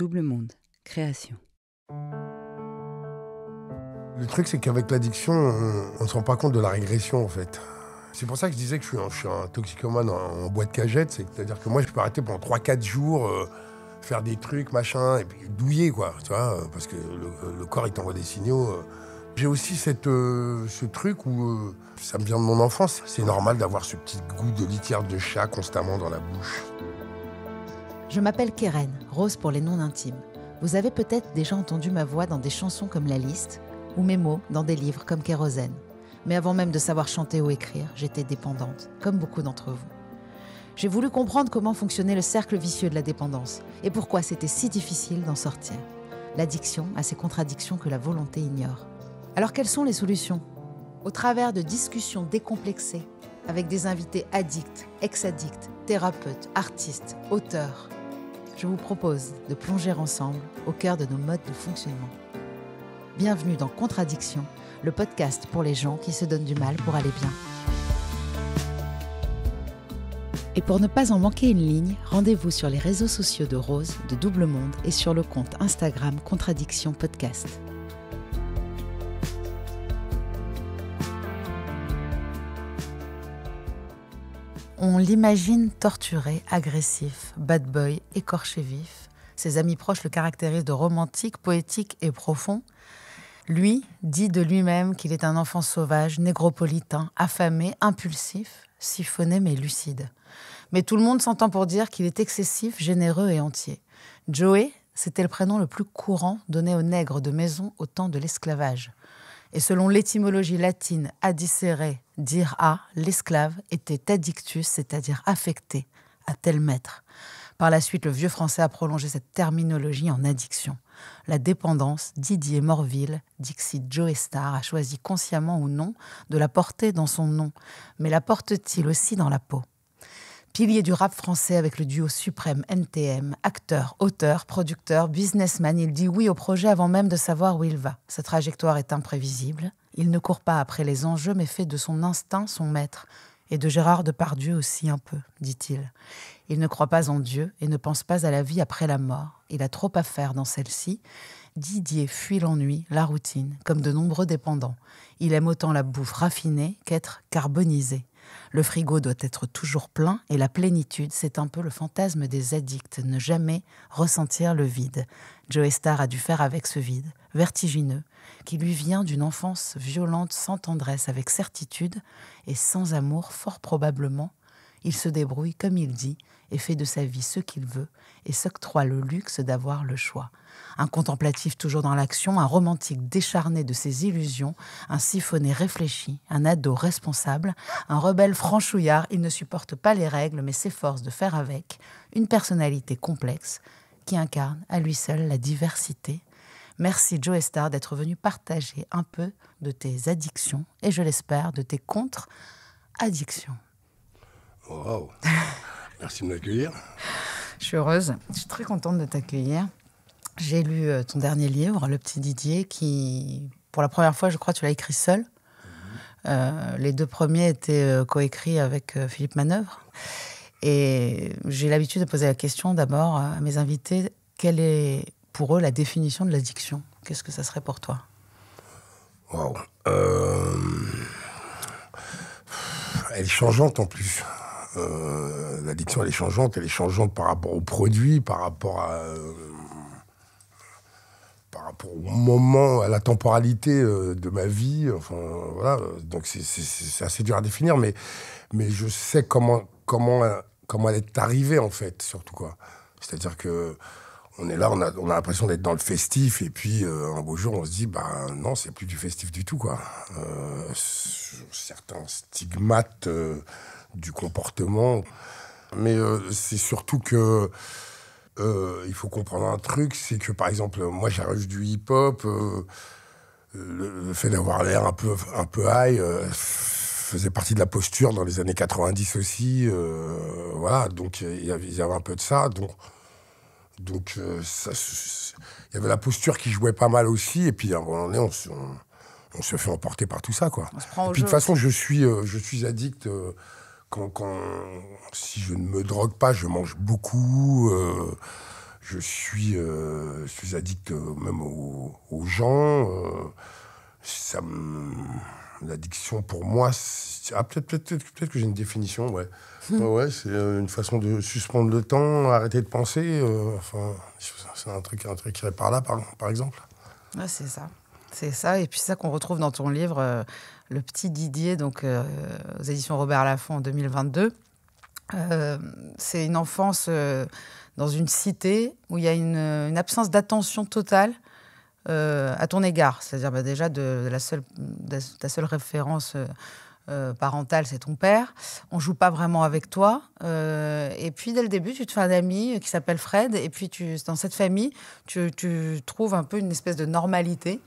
Double Monde, création. Le truc, c'est qu'avec l'addiction, on ne se rend pas compte de la régression, en fait. C'est pour ça que je disais que je suis un, toxicomane en, boîte de cagette. C'est-à-dire que moi, je peux arrêter pendant 3-4 jours, euh, faire des trucs, machin, et puis douiller, quoi. Tu vois, euh, parce que le, corps, il t'envoie des signaux. Euh. J'ai aussi ce truc où ça me vient de mon enfance. C'est normal d'avoir ce petit goût de litière de chat constamment dans la bouche. Je m'appelle Keren, Rose pour les noms intimes. Vous avez peut-être déjà entendu ma voix dans des chansons comme La Liste ou mes mots dans des livres comme Kérosène. Mais avant même de savoir chanter ou écrire, j'étais dépendante, comme beaucoup d'entre vous. J'ai voulu comprendre comment fonctionnait le cercle vicieux de la dépendance et pourquoi c'était si difficile d'en sortir. L'addiction a ses contradictions que la volonté ignore. Alors quelles sont les solutions Au travers de discussions décomplexées avec des invités addicts, ex-addicts, thérapeutes, artistes, auteurs, je vous propose de plonger ensemble au cœur de nos modes de fonctionnement. Bienvenue dans Contradiction, le podcast pour les gens qui se donnent du mal pour aller bien. Et pour ne pas en manquer une ligne, rendez-vous sur les réseaux sociaux de Rose, de Double Monde et sur le compte Instagram Contradiction Podcast. On l'imagine torturé, agressif, bad boy, écorché vif. Ses amis proches le caractérisent de romantique, poétique et profond. Lui dit de lui-même qu'il est un enfant sauvage, négropolitain, affamé, impulsif, siphonné mais lucide. Mais tout le monde s'entend pour dire qu'il est excessif, généreux et entier. Joey, c'était le prénom le plus courant donné aux nègres de maison au temps de l'esclavage. Et selon l'étymologie latine adicere, dire à, l'esclave était addictus, c'est-à-dire affecté à tel maître. Par la suite, le vieux français a prolongé cette terminologie en addiction. La dépendance, Didier Morville, Dixit Star a choisi consciemment ou non de la porter dans son nom, mais la porte-t-il aussi dans la peau Pilier du rap français avec le duo suprême NTM, acteur, auteur, producteur, businessman, il dit oui au projet avant même de savoir où il va. Sa trajectoire est imprévisible. Il ne court pas après les enjeux, mais fait de son instinct son maître. Et de Gérard Depardieu aussi un peu, dit-il. Il ne croit pas en Dieu et ne pense pas à la vie après la mort. Il a trop à faire dans celle-ci. Didier fuit l'ennui, la routine, comme de nombreux dépendants. Il aime autant la bouffe raffinée qu'être carbonisé. Le frigo doit être toujours plein et la plénitude, c'est un peu le fantasme des addicts, ne jamais ressentir le vide. Joe Star a dû faire avec ce vide, vertigineux, qui lui vient d'une enfance violente sans tendresse, avec certitude et sans amour, fort probablement il se débrouille comme il dit et fait de sa vie ce qu'il veut et s'octroie le luxe d'avoir le choix. Un contemplatif toujours dans l'action, un romantique décharné de ses illusions, un siphonné réfléchi, un ado responsable, un rebelle franchouillard, il ne supporte pas les règles mais s'efforce de faire avec, une personnalité complexe qui incarne à lui seul la diversité. Merci Joe Star d'être venu partager un peu de tes addictions et je l'espère de tes contre-addictions. Merci de m'accueillir. Je suis heureuse. Je suis très contente de t'accueillir. J'ai lu euh, ton dernier livre, Le Petit Didier, qui, pour la première fois, je crois, tu l'as écrit seul. Euh, les deux premiers étaient euh, coécrits avec Philippe Manœuvre. Et j'ai l'habitude de poser la question d'abord à mes invités quelle est pour eux la définition de l'addiction Qu'est-ce que ça serait pour toi Waouh Elle est changeante en plus. Euh, l'addiction, elle est changeante. Elle est changeante par rapport aux produits, par rapport à. Euh, par rapport au moment, à la temporalité euh, de ma vie. Enfin, voilà. Donc, c'est assez dur à définir, mais, mais je sais comment, comment, comment elle est arrivée, en fait, surtout. quoi. C'est-à-dire que on est là, on a, l'impression d'être dans le festif, et puis euh, un beau jour, on se dit, bah non, c'est plus du festif du tout, quoi. Euh, certains stigmates euh, du comportement. Mais c'est surtout que il faut comprendre un truc, c'est que par exemple, moi j'arrive du hip-hop, le, fait d'avoir l'air un peu, un peu high faisait partie de la posture dans les années 90 aussi. voilà, donc il y, avait un peu de ça. Donc donc, euh, il y avait la posture qui jouait pas mal aussi. Et puis, on, se, on, se fait emporter par tout ça, quoi. et puis, de toute façon, je suis, euh, je suis addict. Euh, quand, si je ne me drogue pas, je mange beaucoup. je suis, je suis addict même aux, aux gens. ça me L'addiction, pour moi, ah, peut-être que j'ai une définition, ouais. Hmm. ouais c'est euh, une façon de suspendre le temps, arrêter de penser. Euh, enfin, c'est un truc, un truc par là, par, par exemple. c'est ça. C'est ça. Et puis, ça qu'on retrouve dans ton livre, euh, Le Petit Didier, donc aux éditions Robert Laffont en 2022. c'est une enfance dans une cité où il y a une, une absence d'attention totale euh, à ton égard. C'est-à-dire bah, déjà de, la seule, ta seule référence euh, euh, parentale, c'est ton père. On joue pas vraiment avec toi. et puis dès le début, tu te fais un ami qui s'appelle Fred. Et puis tu, dans cette famille, tu, trouves un peu une espèce de normalité.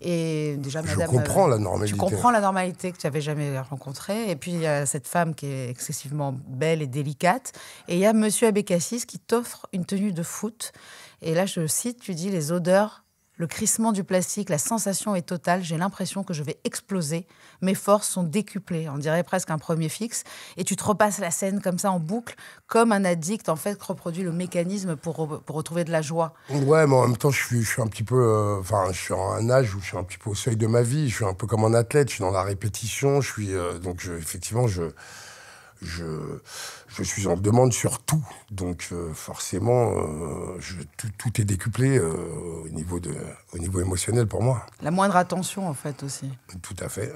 Et déjà, Je comprends la normalité. Tu comprends la normalité que tu n'avais jamais rencontrée. Et puis, il y a cette femme qui est excessivement belle et délicate. Et il y a monsieur Abécassis qui t'offre une tenue de foot. Et là, je cite, tu dis les odeurs le crissement du plastique, la sensation est totale, j'ai l'impression que je vais exploser. Mes forces sont décuplées, on dirait presque un premier fixe. Et tu te repasses la scène comme ça en boucle, comme un addict en fait reproduit le mécanisme pour, retrouver de la joie. Ouais, mais en même temps, je suis, un petit peu. Euh, enfin, je suis à un âge où je suis un petit peu au seuil de ma vie. Je suis un peu comme un athlète, je suis dans la répétition. Je suis. Euh, donc, effectivement, je. je je suis en demande sur tout. Donc euh, forcément, euh, je, tout, est décuplé euh, au, niveau de, niveau émotionnel pour moi. La moindre attention en fait aussi. Tout à fait.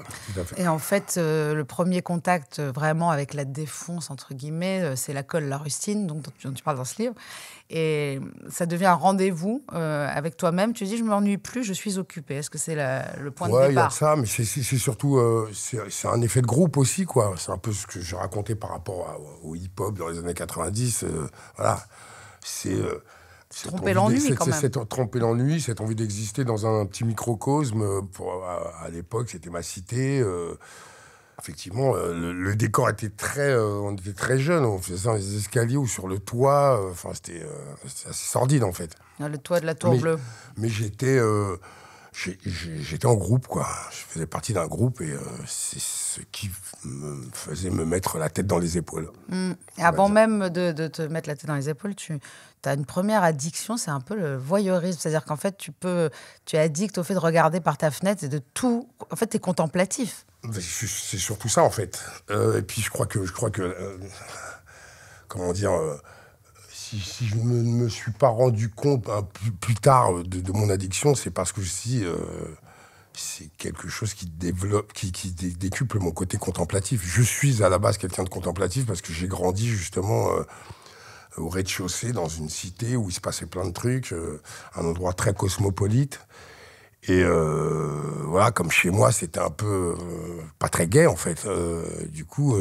Et en fait, le premier contact vraiment avec la défonce, entre guillemets, c'est la colle, la rustine, dont, tu parles dans ce livre. Et ça devient un rendez-vous avec toi-même. Tu dis, je ne m'ennuie plus, je suis occupé. Est-ce que c'est le point de départ Oui, il y a ça, mais c'est surtout c'est un effet de groupe aussi. quoi. C'est un peu ce que je racontais par rapport à, au hip dans les années 90. Euh, voilà. C'est. Euh, tromper l'ennui, Cette, envie d'exister dans un petit microcosme. Euh, pour, à, l'époque, c'était ma cité. effectivement, le, décor était très... on était très jeune, on faisait ça dans les escaliers ou sur le toit. Enfin, c'était assez sordide, en fait. Ah, le toit de la Tour Bleue. Mais j'étais j'étais en groupe, quoi. Je faisais partie d'un groupe et euh, c'est ce qui me faisait me mettre la tête dans les épaules. Hmm. et Avant même de, te mettre la tête dans les épaules, tu as une première addiction, c'est un peu le voyeurisme. C'est-à-dire qu'en fait, tu, peux, tu es addict au fait de regarder par ta fenêtre et de tout. En fait, tu es contemplatif. C'est surtout ça, en fait. Euh, et puis, je crois que. Je crois que euh, comment dire si, je ne me, suis pas rendu compte euh, plus, tard euh, de, mon addiction, c'est parce que si euh, c'est quelque chose qui développe, qui, décuple mon côté contemplatif. Je suis à la base quelqu'un de contemplatif parce que j'ai grandi justement au rez-de-chaussée dans une cité où il se passait plein de trucs, un endroit très cosmopolite. Et voilà, comme chez moi, c'était un peu pas très gai en fait. du coup,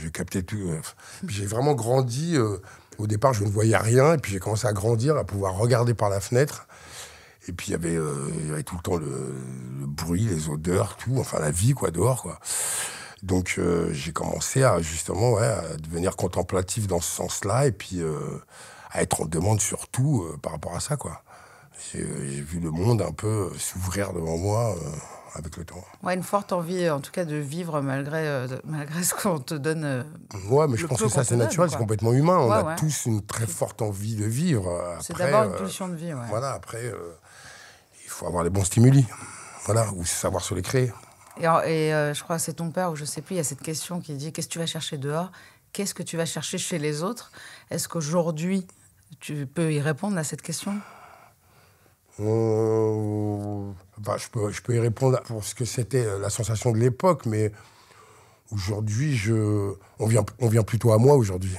j'ai capté tout. j'ai vraiment grandi au départ, je ne voyais rien, et puis j'ai commencé à grandir, à pouvoir regarder par la fenêtre. Et puis il y avait, euh, avait tout le temps le, bruit, les odeurs, tout, enfin la vie quoi dehors quoi. Donc euh, j'ai commencé à justement à devenir contemplatif dans ce sens-là et puis euh, à être en demande surtout par rapport à ça quoi. J'ai vu le monde un peu s'ouvrir devant moi avec le temps. Ouais, une forte envie, euh, en tout cas, de vivre malgré, euh, malgré ce qu'on te donne. Oui, euh, ouais, mais je pense que ça, c'est naturel, c'est complètement humain. on a tous une très forte envie de vivre. C'est d'abord une pulsion de vie, Voilà, après, il faut avoir les bons stimuli. Voilà, ou savoir se les créer. Et, je crois que c'est ton père, ou je sais plus, il y a cette question qui dit Qu'est-ce que tu vas chercher dehors Qu'est-ce que tu vas chercher chez les autres Est-ce qu'aujourd'hui, tu peux y répondre à cette question euh, bah, je, peux, je peux y répondre pour ce que c'était euh, la sensation de l'époque, mais aujourd'hui, je... on, vient, on vient plutôt à moi aujourd'hui.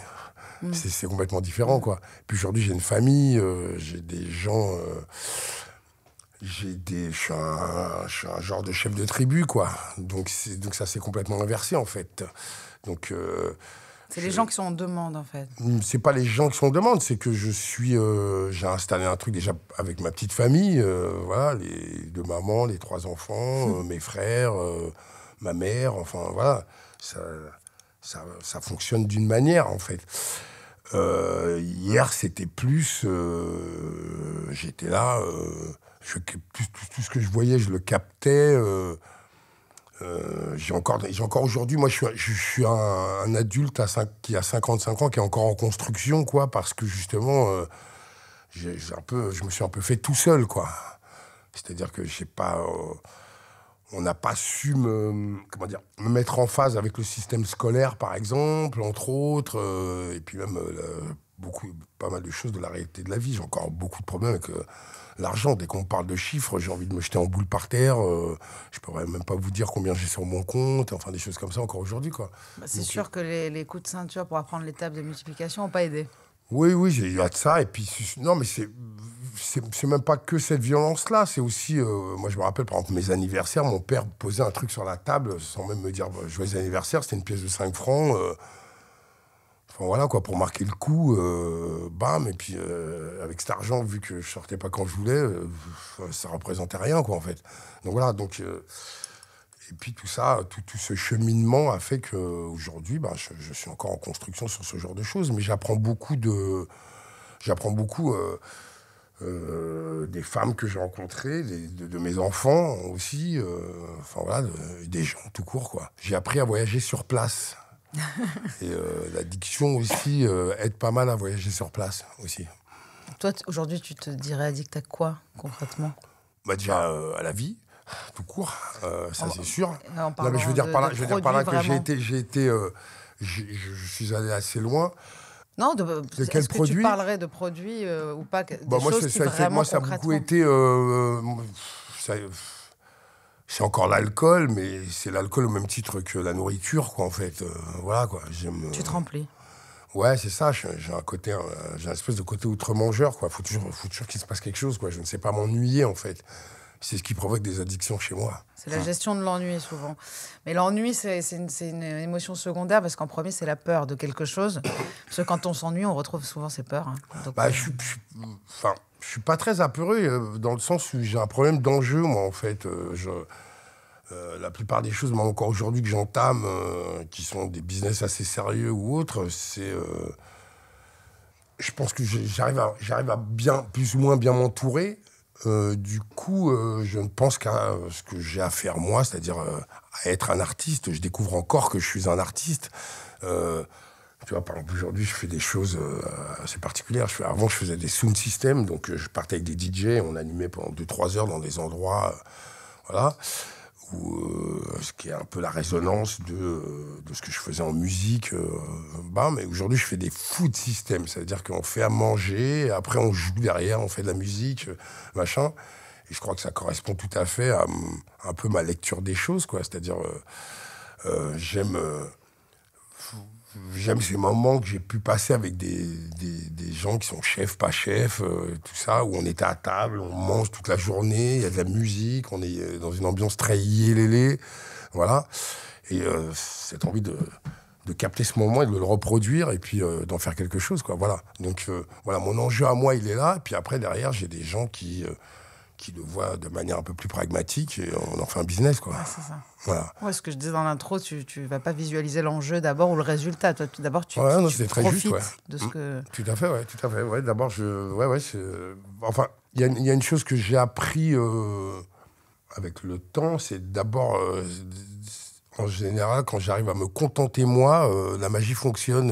Mm. C'est complètement différent, quoi. Puis aujourd'hui, j'ai une famille, euh, j'ai des gens. j'ai des. Je suis, un, genre de chef de tribu, quoi. Donc, donc ça s'est complètement inversé, en fait. Donc. C'est les gens qui sont en demande, en fait. Mm, c'est pas les gens qui sont en demande, c'est que je suis. Euh, j'ai installé un truc déjà avec ma petite famille, euh, voilà, les deux mamans, les trois enfants, hmm. euh, mes frères, ma mère, enfin voilà. Ça, ça, ça fonctionne d'une manière, en fait. hier, c'était plus. J'étais là, je, tout, ce que je voyais, je le captais. Euh, j'ai encore, j'ai encore aujourd'hui, moi je suis, je, suis un, adulte à qui a 55 ans, qui est encore en construction, quoi, parce que justement, euh, j'ai, un peu, je me suis un peu fait tout seul, quoi. C'est-à-dire que j'ai pas, euh, on n'a pas su me, comment dire, me mettre en phase avec le système scolaire, par exemple, entre autres, et puis même beaucoup, pas mal de choses de la réalité de la vie. J'ai encore beaucoup de problèmes avec euh, l'argent. Dès qu'on parle de chiffres, j'ai envie de me jeter en boule par terre. Euh, je ne pourrais même pas vous dire combien j'ai sur mon compte. Enfin, des choses comme ça encore aujourd'hui. quoi. Bah, c'est sûr que les, coups de ceinture pour apprendre les tables de multiplication n'ont pas aidé. Oui, oui, j'ai eu à de ça. Et puis, non, mais c'est, c'est, même pas que cette violence-là. C'est aussi, euh, moi, je me rappelle, par exemple, mes anniversaires, mon père posait un truc sur la table sans même me dire bah, joyeux anniversaire. C'était une pièce de 5 francs voilà, quoi, pour marquer le coup, euh, bam, et puis euh, avec cet argent, vu que je sortais pas quand je voulais, euh, ça représentait rien, quoi, en fait. Donc voilà, donc. et puis tout ça, tout, ce cheminement a fait qu'aujourd'hui, ben, je, suis encore en construction sur ce genre de choses, mais j'apprends beaucoup de. J'apprends beaucoup. des femmes que j'ai rencontrées, de, mes enfants aussi, enfin voilà, des gens tout court quoi. J'ai appris à voyager sur place et euh, l'addiction aussi euh, aide pas mal à voyager sur place aussi. Toi, aujourd'hui, tu te dirais addict à quoi concrètement bah, Déjà euh, à la vie, tout court, ça c'est sûr. Non, mais je veux dire, par, là, que j'ai été, j'ai été je suis allé assez loin. Non, de, quel produit Tu parlerais de produits ou pas bah, moi, ça, moi, ça a beaucoup été. Ça, c'est encore l'alcool, mais c'est l'alcool au même titre que la nourriture, quoi, en fait. Euh, voilà, quoi. tu euh, te remplis. Ouais, c'est ça. J'ai un côté, euh, j'ai un espèce de côté outre-mangeur, quoi. Faut toujours, qu'il se passe quelque chose, quoi. Je ne sais pas m'ennuyer, en fait c'est ce qui provoque des addictions chez moi. C'est la gestion de l'ennui souvent. Mais l'ennui, c'est une, émotion secondaire parce qu'en premier, c'est la peur de quelque chose. Parce que quand on s'ennuie, on retrouve souvent ses peurs. Hein. bah, je, ne euh, enfin, je suis pas très apeuré euh, dans le sens où j'ai un problème d'enjeu, moi, en fait. Euh, je, la plupart des choses, moi, encore aujourd'hui, que j'entame, qui sont des business assez sérieux ou autres, c'est je pense que j'arrive à, j'arrive à bien, plus ou moins bien m'entourer. Euh, du coup, euh, je ne pense qu'à euh, ce que j'ai à faire moi, c'est-à-dire à être un artiste. Je découvre encore que je suis un artiste. tu vois, par exemple, aujourd'hui, je fais des choses assez particulières. avant, je faisais des sound systems, donc je partais avec des DJ, on animait pendant 2-3 heures dans des endroits. voilà ou euh, ce qui est un peu la résonance de, euh, ce que je faisais en musique. Bah, mais aujourd'hui, je fais des food systems, c'est-à-dire qu'on fait à manger, après on joue derrière, on fait de la musique, machin. Et je crois que ça correspond tout à fait à, un peu ma lecture des choses, quoi. C'est-à-dire, j'aime j'aime ces moments que j'ai pu passer avec des, des, des, gens qui sont chefs, pas chefs, euh, tout ça, où on était à table, on mange toute la journée, il y a de la musique, on est euh, dans une ambiance très yélélé, voilà. Et euh, cette envie de, de, capter ce moment et de le reproduire et puis d'en faire quelque chose, quoi, voilà. Donc voilà, mon enjeu à moi, il est là, et puis après, derrière, j'ai des gens qui qui le voient de manière un peu plus pragmatique et on en fait un business. Quoi. c'est ça. Voilà. ce que je disais dans l'intro, tu ne vas pas visualiser l'enjeu d'abord ou le résultat. Toi, d'abord, tu, ouais, non, très profites juste, de ce mm. que... Tout à fait, ouais, d'abord, je... Euh, enfin, il y a, une chose que j'ai appris euh, avec le temps, c'est d'abord... Euh, en général, quand j'arrive à me contenter moi, la magie fonctionne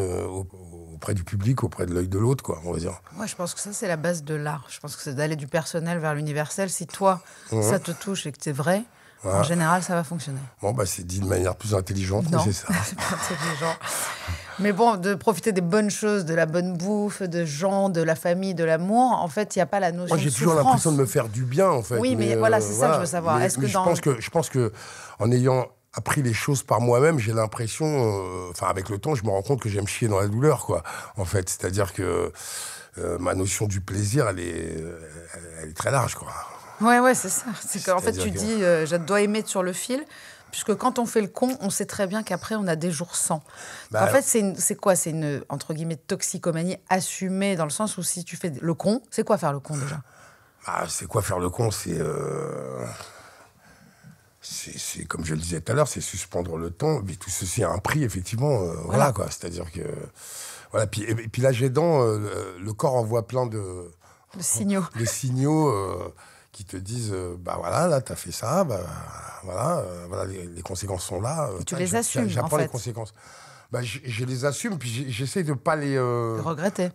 auprès du public, auprès de l'œil de l'autre, quoi, on va dire. Moi, je pense que ça, c'est la base de l'art. Je pense que c'est d'aller du personnel vers l'universel. Si toi, ça te touche et que c'est vrai, en général, ça va fonctionner. Bon, bah, c'est dit de manière plus intelligente, mais c'est ça. c'est pas intelligent. Mais bon, de profiter des bonnes choses, de la bonne bouffe, de gens, de la famille, de l'amour, en fait, il n'y a pas la notion de Moi, j'ai toujours l'impression de me faire du bien, en fait. Oui, mais, voilà, euh, c'est ça que je veux savoir. Est-ce que je, pense que, je pense que en ayant appris les choses par moi-même, j'ai l'impression, euh, enfin avec le temps, je me rends compte que j'aime chier dans la douleur, quoi. En fait, c'est-à-dire que euh, ma notion du plaisir, elle est, est très large, quoi. Ouais, ouais, c'est ça. C'est fait, tu dis, euh, je dois aimer sur le fil. Puisque quand on fait le con, on sait très bien qu'après, on a des jours sans. Bah en fait, c'est quoi C'est une, entre guillemets, toxicomanie assumée, dans le sens où si tu fais le con, c'est quoi faire le con déjà ah, C'est quoi faire le con C'est c'est comme je le disais tout à l'heure, c'est suspendre le temps, mais tout ceci a un prix, effectivement. Euh, voilà. quoi. C'est-à-dire que. Voilà, et, puis là, j'ai dans euh, le corps envoie plein de. De signaux. De signaux euh, qui te disent bah voilà, là, t'as fait ça, bah voilà, voilà les, conséquences sont là. tu les assumes. J'apprends en fait. les conséquences. Bah, je, les assume, puis j'essaie de ne pas les. regretter.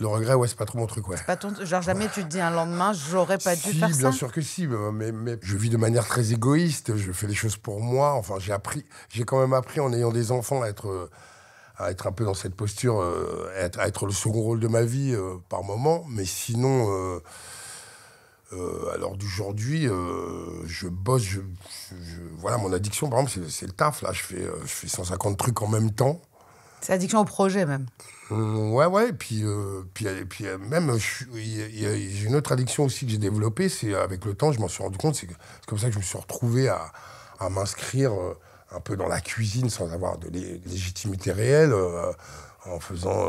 Le regret, ouais, c'est pas trop mon truc, ouais. Pas Genre, jamais tu te dis un lendemain, j'aurais pas dû faire ça. bien sûr que si, mais, mais, je vis de manière très égoïste, je fais les choses pour moi. Enfin, j'ai appris, j'ai quand même appris en ayant des enfants à être, euh, à être un peu dans cette posture, euh, à être, le second rôle de ma vie euh, par moment. Mais sinon, euh, euh, alors d'aujourd'hui, je bosse, je, voilà, mon addiction, par exemple, c'est le taf, là, je fais, je fais 150 trucs en même temps. C'est addiction au projet même. Mm, ouais, ouais. Puis, euh, puis, puis euh, même, j'ai une autre addiction aussi que j'ai développée. C'est avec le temps, je m'en suis rendu compte. C'est comme ça que je me suis retrouvé à, à m'inscrire euh, un peu dans la cuisine sans avoir de légitimité réelle. en faisant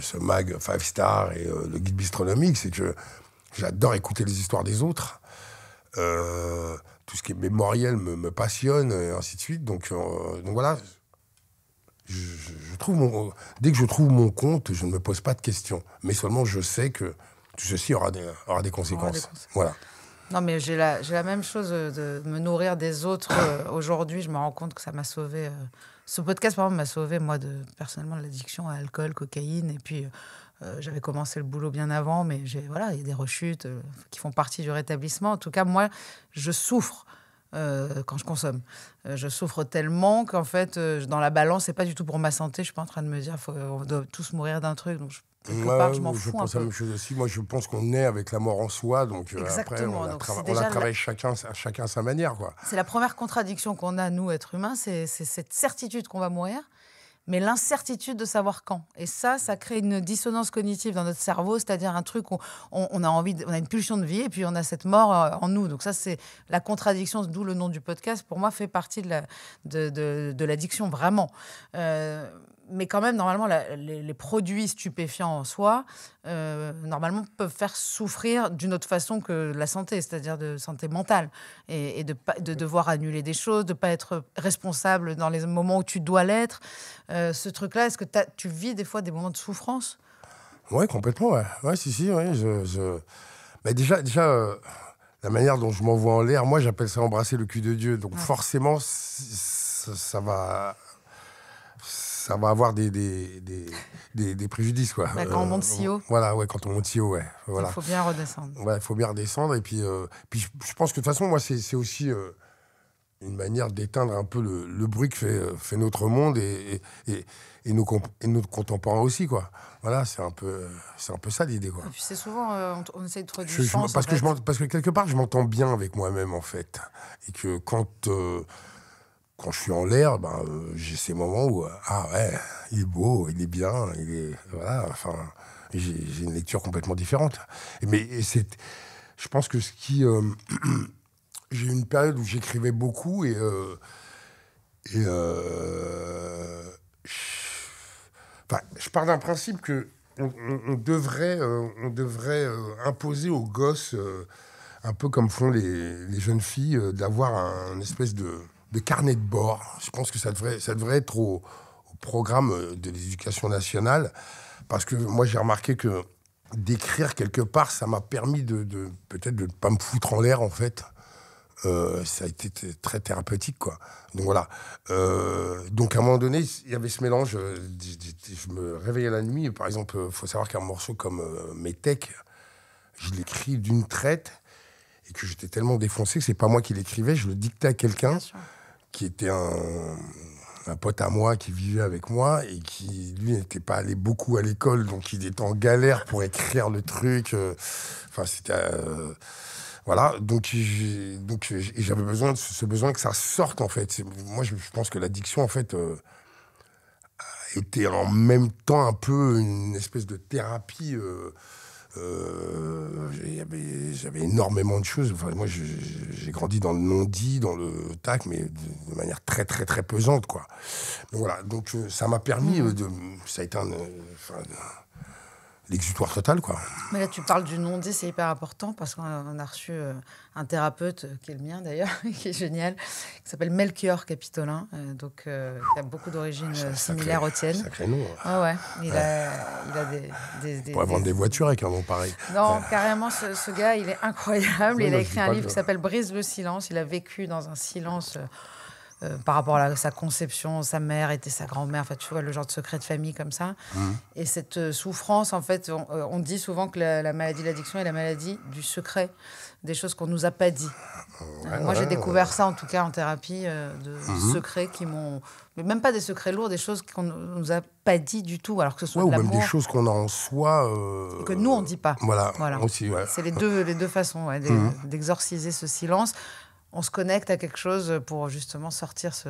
ce mag Five Star et le guide bistronomique, c'est que j'adore écouter les histoires des autres. tout ce qui est mémoriel me, me, passionne et ainsi de suite. Donc, donc voilà, je, trouve dès que je trouve mon compte, je ne me pose pas de questions. Mais seulement, je sais que ceci aura des, aura conséquences. Aura des Voilà. Non, mais j'ai la, la, même chose euh, de me nourrir des autres. Euh, aujourd'hui, je me rends compte que ça m'a sauvé. Euh, ce podcast, par m'a sauvé, moi, de, personnellement, de l'addiction à l'alcool, cocaïne. Et puis, j'avais commencé le boulot bien avant, mais voilà, il y a des rechutes qui font partie du rétablissement. En tout cas, moi, je souffre euh, quand je consomme. Euh, je souffre tellement qu'en fait, euh, dans la balance, c'est pas du tout pour ma santé. Je suis pas en train de me dire, qu'on doit tous mourir d'un truc. Donc je, Moi, je m'en fous. pense Moi, je pense qu'on est avec la mort en soi. Donc après, on, a la chacun, chacun à sa manière. C'est la première contradiction qu'on a, nous, êtres humains. C'est cette certitude qu'on va mourir mais l'incertitude de savoir quand. Et ça, ça crée une dissonance cognitive dans notre cerveau, c'est-à-dire un truc où on, a envie, on a une pulsion de vie et puis on a cette mort euh, en nous. Donc ça, c'est la contradiction, d'où le nom du podcast. Pour moi, fait partie de l'addiction la, de, de, vraiment. Euh, mais quand même, normalement, les, produits stupéfiants en soi, euh, normalement, peuvent faire souffrir d'une autre façon que la santé, c'est-à-dire de santé mentale, et, de, de, devoir annuler des choses, de ne pas être responsable dans les moments où tu dois l'être. Euh, ce truc-là Est-ce que tu vis des fois des moments de souffrance Oui, complètement. Ouais. ouais. si, si. oui. je, Mais déjà, déjà euh, la manière dont je m'envoie en l'air, moi, j'appelle ça embrasser le cul de Dieu. Donc, forcément, ça va ça va avoir des, des, des, des, préjudices. Quoi. Bah, quand on monte si euh, haut. Voilà, ouais, quand on monte si haut, ouais. Voilà. Il faut bien redescendre. Ouais, il faut bien redescendre. Et puis, puis je, pense que de toute façon, moi, c'est aussi une manière d'éteindre un peu le, bruit que fait, euh, fait, notre monde et, et, et, nos, contemporains aussi. Quoi. Voilà, c'est un, peu, un peu ça l'idée. Quoi. c'est souvent, euh, on, essaie de trouver du parce, que je parce que quelque part, je m'entends bien avec moi-même, en fait. Et que quand, euh, quand je suis en l'air, ben, j'ai ces moments où, ah ouais, il est beau, il est bien, il est... Voilà, enfin, j'ai, une lecture complètement différente. Mais c'est, je pense que ce qui... j'ai eu une période où j'écrivais beaucoup et, euh, euh, je pars d'un principe que on, devrait, on devrait euh, imposer aux gosses, un peu comme font les, jeunes filles, d'avoir un, espèce de, carnet de bord. Je pense que ça devrait, ça devrait être au, programme de l'éducation nationale, parce que moi j'ai remarqué que d'écrire quelque part, ça m'a permis de, peut-être de ne pas me foutre en l'air en fait. Euh, ça a été très thérapeutique, quoi. Donc voilà. Euh, donc à un moment donné, il y avait ce mélange. Euh, je, me réveillais la nuit. Par exemple, il faut savoir qu'un morceau comme Mes je l'écris d'une traite et que j'étais tellement défoncé que c'est pas moi qui l'écrivais, je le dictais à quelqu'un qui était un, un, pote à moi qui vivait avec moi et qui lui n'était pas allé beaucoup à l'école, donc il était en galère pour écrire le truc. Enfin, c'était voilà, donc, j'avais besoin de ce besoin que ça sorte, en fait. Moi, je pense que l'addiction, en fait, euh, était en même temps un peu une espèce de thérapie. Euh, euh, j'avais énormément de choses. Enfin, moi, j'ai grandi dans le non-dit, dans le tac, mais de, manière très, très, très pesante, quoi. Donc voilà, donc ça m'a permis mmh. de. Ça a un. Exutoire total. Quoi. Mais là, tu parles du non-dit, c'est hyper important parce qu'on a reçu euh, un thérapeute, euh, qui est le mien d'ailleurs, qui est génial, qui s'appelle Melchior Capitolin, euh, donc il a beaucoup d'origines ah, similaires aux tiennes. Sacré nom. Ah ouais, il, A, il a, des. des, pourrait vendre des voitures avec un nom pareil. Non, carrément, ce, gars, il est incroyable. il a écrit un livre qui s'appelle Brise le silence. Il a vécu dans un silence. Euh, par rapport à sa conception, sa mère était sa grand-mère, enfin, tu vois, le genre de secret de famille comme ça. Mmh. Et cette euh, souffrance, en fait, on, euh, dit souvent que la, maladie de l'addiction est la maladie du secret, des choses qu'on ne nous a pas dit. moi, j'ai découvert ça, en tout cas, en thérapie, de mmh. secrets qui m'ont. même pas des secrets lourds, des choses qu'on ne nous a pas dit du tout, alors que ce soit de ou même des choses qu'on a en soi. que nous, on dit pas. Voilà, voilà. C'est les deux, les deux façons mmh. d'exorciser ce silence on se connecte à quelque chose pour justement sortir ce,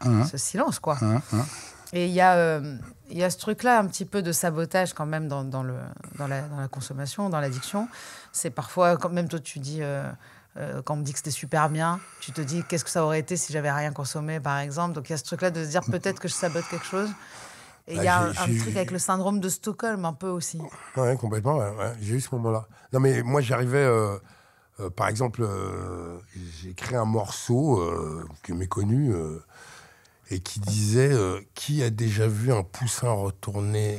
ah, ah. silence, quoi. Ah, Et il y, euh, y, a ce truc-là, un petit peu de sabotage quand même dans, le, la, consommation, dans l'addiction. C'est parfois, quand même toi tu dis, euh, euh, quand on me dit que c'était super bien, tu te dis qu'est-ce que ça aurait été si j'avais rien consommé, par exemple. Donc il y a ce truc-là de se dire peut-être que je sabote quelque chose. Et il y a bah, un, truc avec le syndrome de Stockholm un peu aussi. Oui, complètement. J'ai eu ce moment-là. Non, mais moi j'arrivais euh, par exemple, euh, j'ai créé un morceau euh, qui est méconnu et qui disait Qui a déjà vu un poussin retourner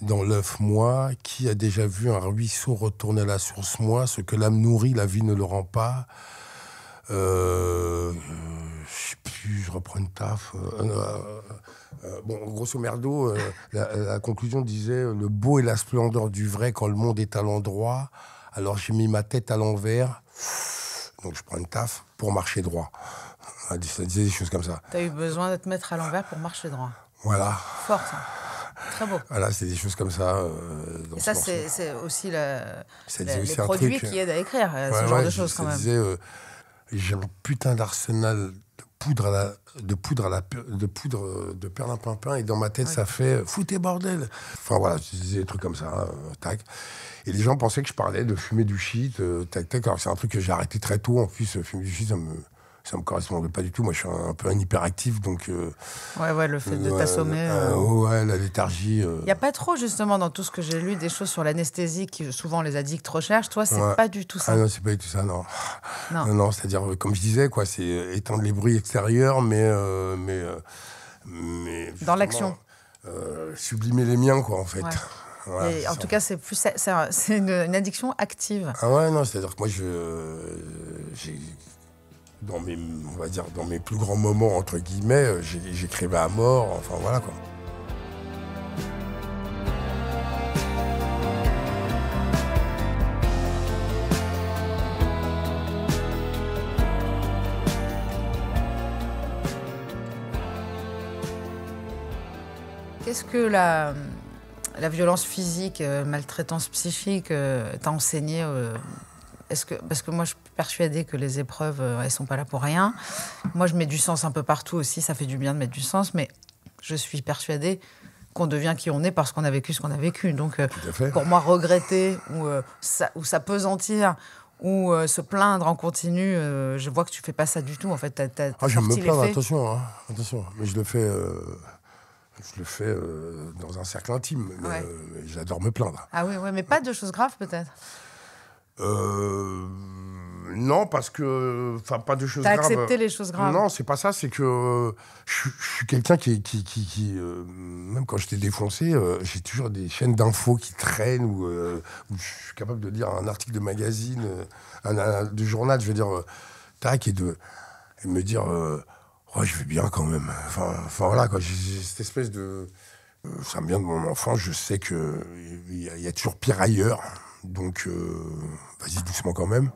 dans l'œuf moi Qui a déjà vu un ruisseau retourner à la source moi Ce que l'âme nourrit, la vie ne le rend pas. je sais plus, je reprends une taf. bon, grosso merdo, la, conclusion disait Le beau est la splendeur du vrai quand le monde est à l'endroit. Alors j'ai mis ma tête à l'envers, donc je prends une taf pour marcher droit. Ça disait des choses comme ça. T'as eu besoin de te mettre à l'envers pour marcher droit. Voilà. Fort, ça. Hein. Très beau. Voilà, c'est des choses comme ça. Euh, et ça, c'est aussi le, produit qui euh, aide à écrire, euh, ce genre de choses quand ça Disait, euh, j'ai un putain d'arsenal de poudre à la, de poudre euh, de perlimpinpin et dans ma tête ça fait euh, foutez bordel. Enfin voilà, je disais des trucs comme ça, hein, euh, tac. Et les gens pensaient que je parlais de fumer du shit, tac tac. Alors c'est un truc que j'ai arrêté très tôt. En plus, fumer du shit, ça me ça me correspond pas du tout. Moi, je suis un, peu un hyperactif, donc. Euh, ouais, ouais, le fait de euh, t'assommer. Euh, ouais, la léthargie. Il n'y a pas trop, justement, dans tout ce que j'ai lu, des choses sur l'anesthésie qui souvent les addicts recherchent. Toi, c'est n'est pas du tout ça. Ah non, c'est pas du tout ça, non. Non, non, c'est-à-dire, comme je disais, quoi, c'est étendre les bruits extérieurs, mais. mais, mais dans l'action. sublimer les miens, quoi, en fait. en tout cas, c'est plus c'est une, addiction active. Ah ouais, non, c'est-à-dire que moi, je, dans mes, on va dire, dans mes plus grands moments, entre guillemets, euh, j'écrivais à mort, enfin voilà quoi. Qu'est-ce que la, la, violence physique, euh, maltraitance psychique euh, t'a enseigné que, parce que moi, je suis persuadée que les épreuves, euh, elles sont pas là pour rien. Moi, je mets du sens un peu partout aussi. Ça fait du bien de mettre du sens, mais je suis persuadée qu'on devient qui on est parce qu'on a vécu ce qu'on a vécu. Donc, euh, pour moi, regretter ou, euh, ça, ou s'apesantir ou se plaindre en continu, je vois que tu fais pas ça du tout. En fait, tu as, ah, je me plaindre, attention, hein, attention. Mais je le fais, je le fais dans un cercle intime. J'adore me plaindre. Ah oui, mais pas de choses graves peut-être. Euh, non, parce que. Enfin, pas de choses graves. T'as accepté les choses graves Non, c'est pas ça. C'est que je, suis quelqu'un qui. qui, euh, même quand j'étais défoncé, euh, j'ai toujours des chaînes d'infos qui traînent ou euh, je suis capable de lire un article de magazine, un, journal, je veux dire, tac, et de me dire. Oh, je vais bien quand même. Enfin, enfin voilà, quoi. J'ai cette espèce de. Ça me vient de mon enfant, je sais qu'il il y a toujours pire ailleurs. Donc, euh, vas-y doucement quand même.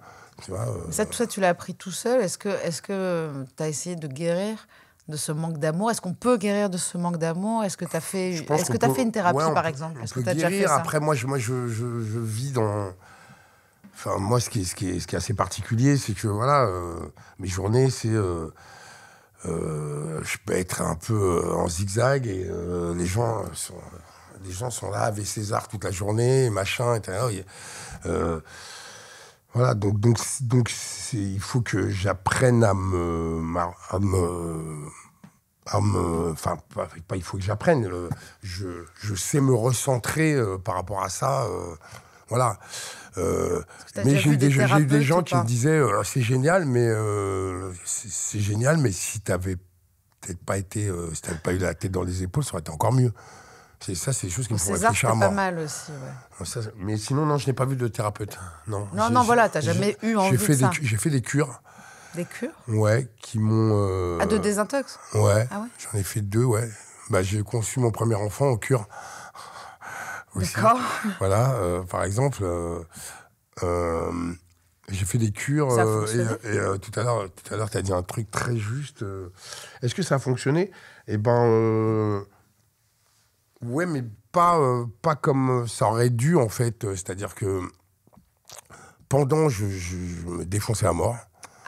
Euh. ça, tout ça, tu l'as appris tout seul. Est-ce que tu est-ce que euh, as essayé de guérir de ce manque d'amour Est-ce qu'on peut guérir de ce manque d'amour Est-ce que tu as fait, est-ce que fait une thérapie, par exemple Est-ce tu as guérir. fait Après, moi, je, moi je, je, vis dans. Enfin, moi, ce qui est, ce qui est, ce qui est assez particulier, c'est que, voilà, mes journées, c'est. je peux être un peu en zigzag et les gens sont les gens sont là, avec César toute la journée, machin, etc. Euh, voilà, donc, donc, donc il faut que j'apprenne à me. À me enfin pas, il faut que j'apprenne je, sais me recentrer euh, par rapport à ça euh, voilà mais j'ai eu des, gens qui me disaient c'est génial mais c'est génial mais si t'avais peut-être pas été si pas eu la tête dans les épaules ça aurait été encore mieux c'est ça, c'est des choses qui me font réfléchir à pas mal aussi. Ouais. mais sinon, non, je n'ai pas vu de thérapeute. Hein. Non, non, non voilà, t'as jamais eu envie de ça. J'ai fait des cures. Des cures Ouais, qui m'ont. Euh, ah, de désintox Ouais. Ah ouais J'en ai fait deux, ouais. Bah, j'ai conçu mon premier enfant en cure. D'accord. Voilà, euh, par exemple, euh, j'ai fait des cures. Ça a et, et tout à l'heure, tu as dit un truc très juste. Est-ce que ça a fonctionné Eh ben Ouais, mais pas, euh, pas comme euh, ça aurait dû, en fait. Euh, c'est-à-dire que pendant, je, me défonçais à mort.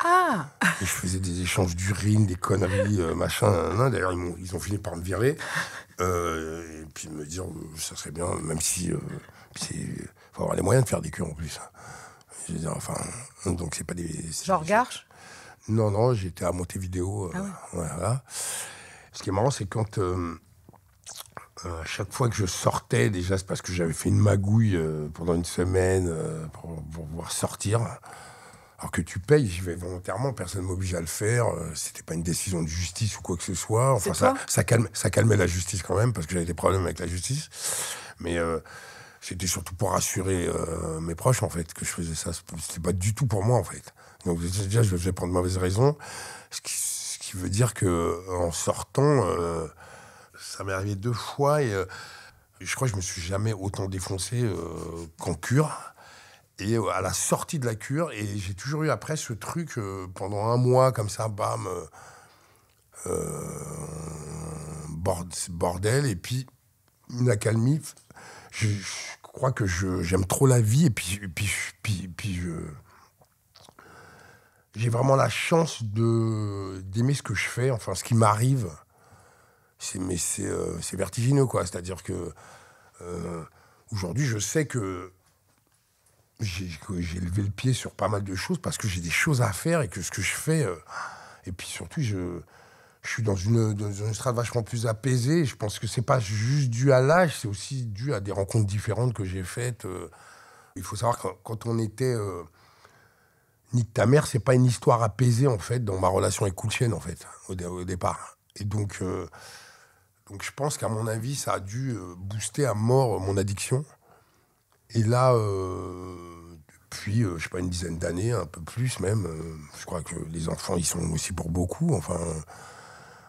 Ah je faisais des échanges d'urine, des conneries, machin. D'ailleurs, ils, ont fini par me virer. et puis me dire, ça serait bien, même si. Il faut avoir les moyens de faire des cures en plus. Hein. Je veux dire, enfin. Donc, c'est pas des. Genre Garche Non, non, j'étais à monter Ah ouais. Voilà. Ce qui est marrant, c'est quand. Euh, à chaque fois que je sortais, déjà, c'est parce que j'avais fait une magouille euh, pendant une semaine euh, pour, pouvoir sortir. Alors que tu payes, j'y vais volontairement, personne ne m'oblige à le faire, c'était pas une décision de justice ou quoi que ce soit. Enfin, ça, ça, calme, ça calmait la justice quand même, parce que j'avais des problèmes avec la justice. Mais c'était surtout pour rassurer mes proches, en fait, que je faisais ça. C'était pas du tout pour moi, en fait. Donc déjà, je le faisais pour de mauvaises raisons. Ce qui, veut dire que en sortant ça m'est arrivé deux fois et euh, je crois que je me suis jamais autant défoncé euh, qu'en cure. Et euh, à la sortie de la cure, et j'ai toujours eu après ce truc pendant un mois comme ça, bam, bordel, et puis une accalmie. Je, crois que j'aime trop la vie, et puis, puis, puis, je j'ai vraiment la chance de d'aimer ce que je fais, enfin ce qui m'arrive c'est mais euh, c'est vertigineux quoi. C'est-à-dire que euh, aujourd'hui, je sais que j'ai levé le pied sur pas mal de choses parce que j'ai des choses à faire et que ce que je fais euh, et puis surtout je je suis dans une, dans vachement plus apaisée. Je pense que c'est pas juste dû à l'âge, c'est aussi dû à des rencontres différentes que j'ai faites. il faut savoir que quand on était Nique ta mère, c'est pas une histoire apaisée en fait dans ma relation avec en fait au, départ. Et donc, donc je pense qu'à mon avis, ça a dû euh, booster à mort euh, mon addiction. Et là, euh, depuis, je sais pas, une dizaine d'années, un peu plus même, je crois que les enfants, ils sont aussi pour beaucoup. Enfin,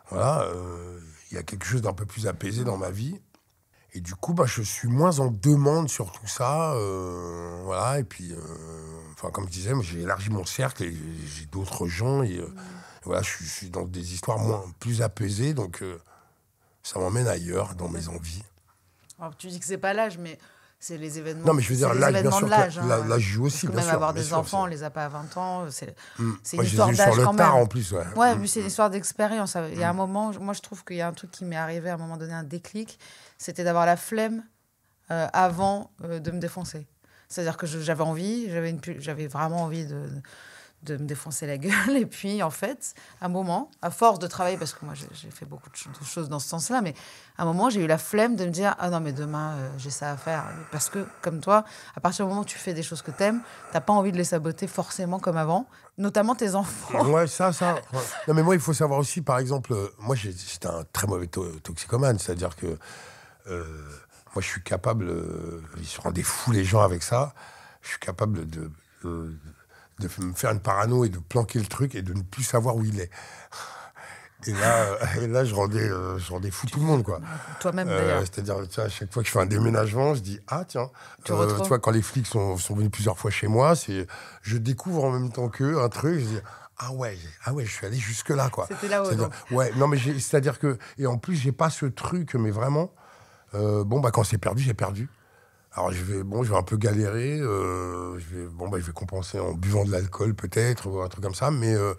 voilà, il y a quelque chose d'un peu plus apaisé dans ma vie. Et du coup, bah, je suis moins en demande sur tout ça. voilà, et puis, enfin, comme je disais, j'ai élargi mon cercle et j'ai d'autres gens. Et, voilà, je, je, suis dans des histoires moins, plus apaisées. Donc, ça m'emmène ailleurs dans mes envies. Oh, tu dis que c'est pas l'âge, mais c'est les événements. Non, mais je veux dire, l'âge, bien sûr. Hein. L'âge joue aussi, bien même avoir des enfants, on les a pas à 20 ans. Euh, c'est mmh. une histoire d'âge quand même. en plus, ouais. Hmm. mais c'est une histoire d'expérience. Il y a un hmm. moment, moi, je trouve qu'il y a un truc qui m'est arrivé à un moment donné, un déclic, c'était d'avoir la flemme euh, avant euh, de me défoncer. C'est-à-dire que j'avais envie, j'avais vraiment envie de, de me défoncer la gueule. Et puis, en fait, à un moment, à force de travailler, parce que moi, j'ai fait beaucoup de choses dans ce sens-là, mais à un moment, j'ai eu la flemme de me dire Ah non, mais demain, euh, j'ai ça à faire. Parce que, comme toi, à partir du moment où tu fais des choses que t'aimes, t'as pas envie de les saboter forcément comme avant, notamment tes enfants. Ouais, ça, ça. Non, mais moi, il faut savoir aussi, par exemple, euh, moi, j'étais un très mauvais toxicomane, c'est-à-dire que euh, moi, je suis capable, ils se rendaient fous les gens avec ça, je suis capable de de me faire une parano et de planquer le truc et de ne plus savoir où il est. Et là, là je, rendais, euh, fou tout le monde. quoi. Toi-même, euh, C'est-à-dire, à chaque fois que je fais un déménagement, je dis Ah, tiens, tu, euh, vois, quand les flics sont, venus plusieurs fois chez moi, c'est, je découvre en même temps qu'eux un truc, je dis ah ouais, ah ouais, je suis allé jusque là quoi. C'était là-haut. Ouais, non mais c'est-à-dire que et en plus j'ai pas ce truc, mais vraiment, euh, bon bah quand c'est perdu, j'ai perdu. Alors je vais, bon, je vais un peu galérer. Euh, je vais, bon, bah, je vais compenser en buvant de l'alcool peut-être, ou un truc comme ça. Mais euh,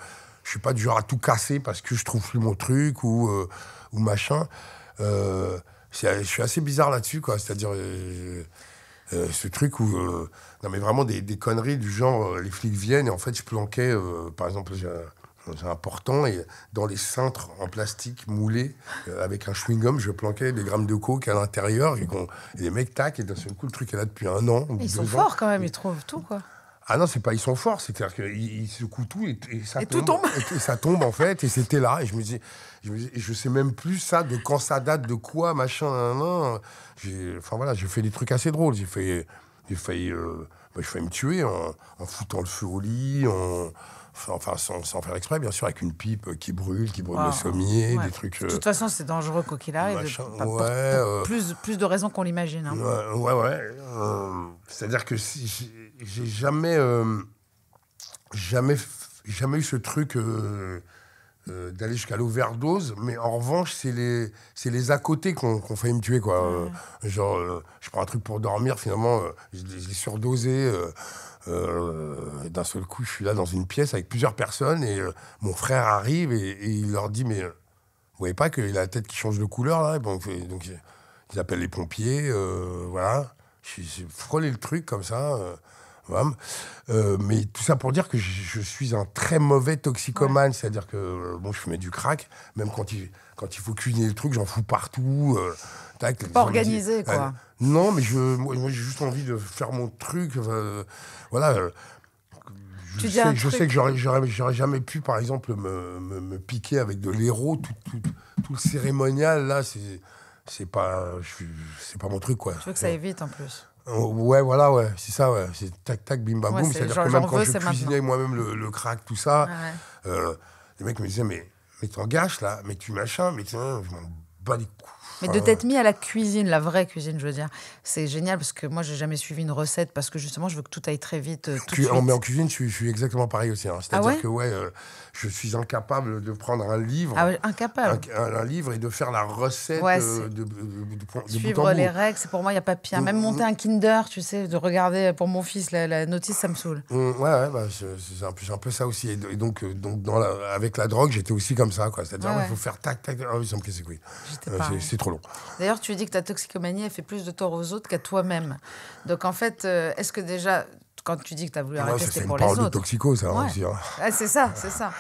je suis pas du genre à tout casser parce que je trouve plus mon truc ou, euh, ou machin. Euh, je suis assez bizarre là-dessus, quoi. C'est-à-dire ce truc où, non mais vraiment des, des, conneries du genre les flics viennent et en fait je planquais, par exemple, j'ai c'est important, et dans les cintres en plastique moulé euh, avec un chewing-gum, je planquais des grammes de coke à l'intérieur et, les mecs tac et d'un seul coup le truc est là depuis un an. ils sont forts quand même, ils trouvent tout quoi. Ah non, c'est pas ils sont forts, c'est-à-dire qu'ils secouent tout et, Tout tombe. Et, ça tombe en fait, et c'était là. Et je me dis, je, sais même plus ça de quand ça date, de quoi, machin. Enfin voilà, j'ai fait des trucs assez drôles. J'ai failli, euh, bah, j'ai failli, me tuer en, en, foutant le feu au lit, en, enfin sans, faire exprès, bien sûr, avec une pipe qui brûle, qui brûle le ah. sommier, des trucs. De euh, toute façon, c'est dangereux quoi qu'il euh, plus, plus de raisons qu'on l'imagine. Hein. Ouais, ouais. Euh, c'est-à-dire que j'ai jamais, jamais, jamais eu ce truc. Euh, d'aller jusqu'à l'overdose, mais en revanche, c'est les, à côté qu'on qu fait me tuer. Quoi. Euh, genre, euh, je prends un truc pour dormir, finalement, je l'ai surdosé. d'un seul coup, je suis là dans une pièce avec plusieurs personnes et mon frère arrive et, il leur dit Mais vous voyez pas qu'il a la tête qui change de couleur là bon donc ils appellent les pompiers, voilà. J'ai frôlé le truc comme ça. Euh, mais tout ça pour dire que je, suis un très mauvais toxicomane, c'est-à-dire que euh, bon, je fumais du crack, même quand il, quand il faut cuisiner le truc, j'en fous partout. pas euh, organisé, quoi. non, mais je, moi, j'ai juste envie de faire mon truc. voilà. Je sais, je sais, que j'aurais jamais pu, par exemple, me, piquer avec de l'héros, tout, le cérémonial, là, c'est pas, c'est pas mon truc, quoi. Je veux que ça évite, en plus. Euh, ouais, voilà, ouais, c'est ça, ouais. C'est tac, tac, bim, bam, boum. C'est-à-dire que même quand je cuisinais moi-même le, crack, tout ça, euh, les mecs me disaient, mais, mais t'en gâches là, mais tu machins, mais je m'en bats les couilles. Mais oh de t'être mis à la cuisine, la vraie cuisine, je veux dire, c'est génial parce que moi, j'ai jamais suivi une recette parce que justement, je veux que tout aille très vite. Euh, tout tu, Mais en cuisine, je suis, exactement pareil aussi. Hein. Ah C'est-à-dire que ouais, euh, je suis incapable de prendre un livre, ah incapable, un, livre et de faire la recette euh, de, suivre les règles. C'est pour moi, il y a pas pire. Même mm, monter mm. un Kinder, tu sais, de regarder pour mon fils la, notice, ça me saoule. Mm, ouais, bah, c'est un, un, peu ça aussi. Et donc, donc dans la, avec la drogue, j'étais aussi comme ça, quoi. C'est-à-dire, il faut faire tac, tac. Ah oui, ça me C'est trop D'ailleurs, tu dis que ta toxicomanie, elle fait plus de tort aux autres qu'à toi-même. Donc en fait, euh, est-ce que déjà, quand tu dis que tu as voulu ah, arrêter, pour les autres C'est une de toxico, ça, hein, aussi. Hein. Ah, c'est ça, c'est ça.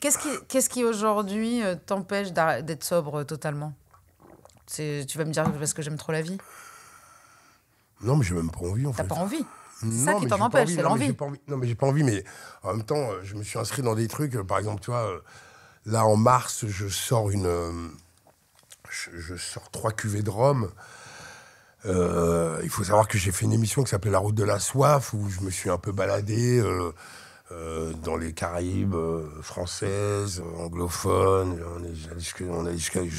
Qu'est-ce qui, qu'est-ce qui aujourd'hui euh, t'empêche d'être sobre euh, totalement Tu vas me dire parce que j'aime trop la vie Non, mais j'ai même pas envie en T'as pas envie c'est ça qui t'en empêche, c'est l'envie. Non, mais j'ai pas, envie, mais en même temps, je me suis inscrit dans des trucs. Par exemple, tu vois, là en mars, je sors une, je, sors trois cuvées de rhum. Euh, il faut savoir que j'ai fait une émission qui s'appelait La route de la soif, où je me suis un peu baladé euh, euh, dans les Caraïbes françaises, anglophones. On a jusqu'à